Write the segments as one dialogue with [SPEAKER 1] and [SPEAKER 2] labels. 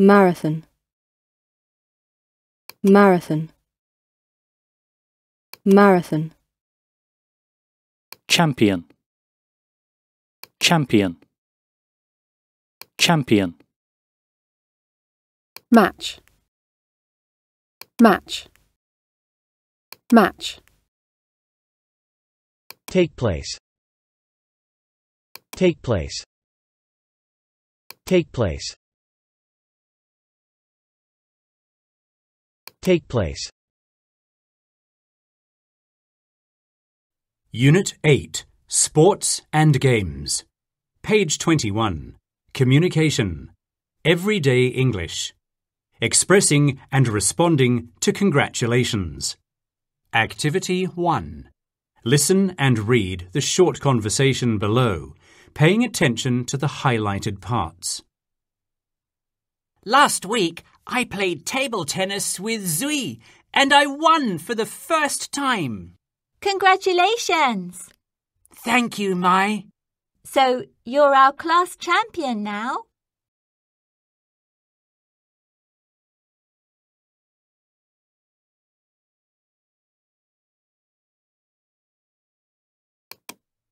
[SPEAKER 1] marathon marathon marathon champion champion champion match match match take place take place take place Take place.
[SPEAKER 2] Unit 8 Sports and Games. Page 21. Communication. Everyday English. Expressing and responding to congratulations. Activity 1. Listen and read the short conversation below, paying attention to the highlighted parts. Last week, I played table tennis with Zui and I won for the first time. Congratulations! Thank you, Mai. So you're our class
[SPEAKER 1] champion now?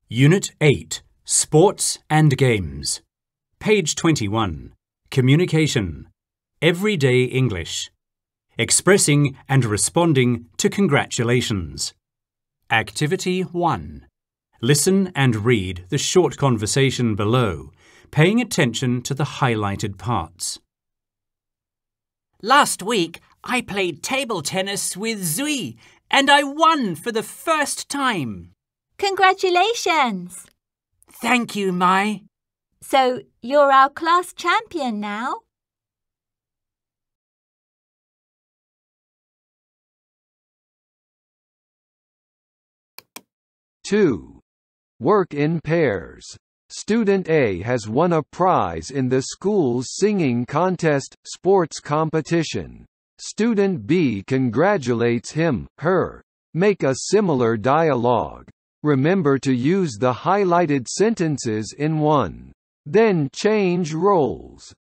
[SPEAKER 2] Unit 8 Sports and Games. Page 21. Communication. Everyday English, expressing and responding to congratulations. Activity 1. Listen and read the short conversation below, paying attention to the highlighted parts. Last week, I played table tennis with Zui and I won for the first time. Congratulations! Thank you, Mai. So, you're our class champion now?
[SPEAKER 3] 2. Work in pairs. Student A has won a prize in the school's singing contest, sports competition. Student B congratulates him, her. Make a similar dialogue. Remember to use the highlighted sentences in one. Then change roles.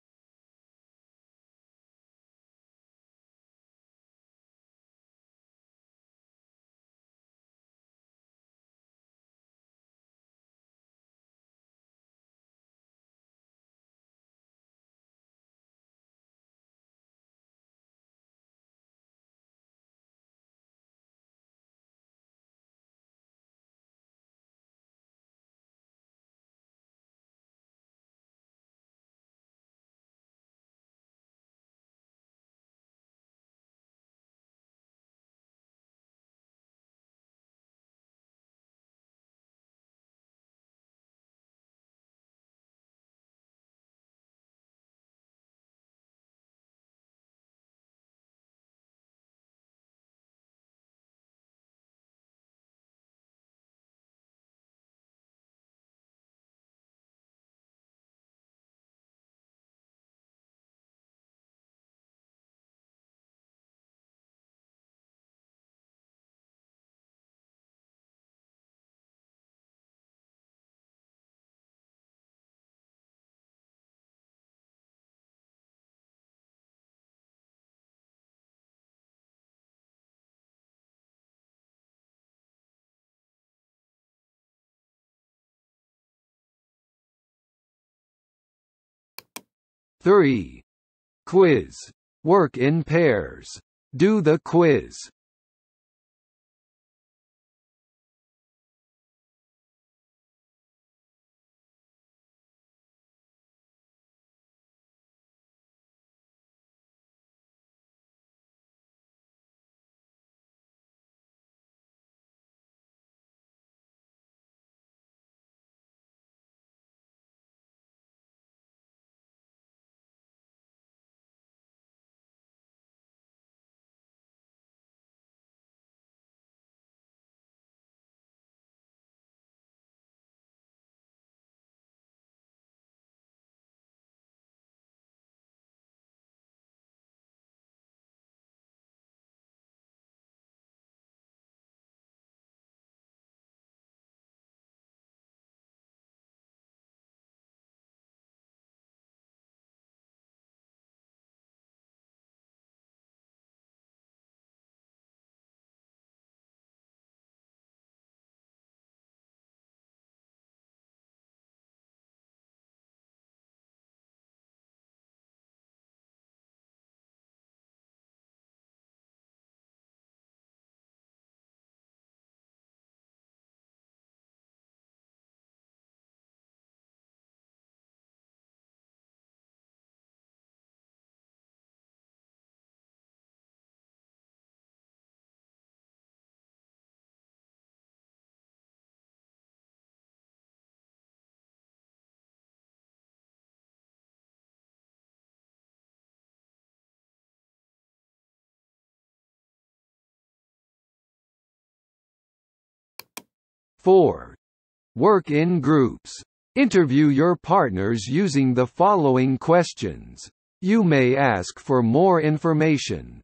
[SPEAKER 1] 3. Quiz. Work in pairs. Do the quiz.
[SPEAKER 3] 4. Work in groups. Interview your partners using the following questions. You may ask for more information,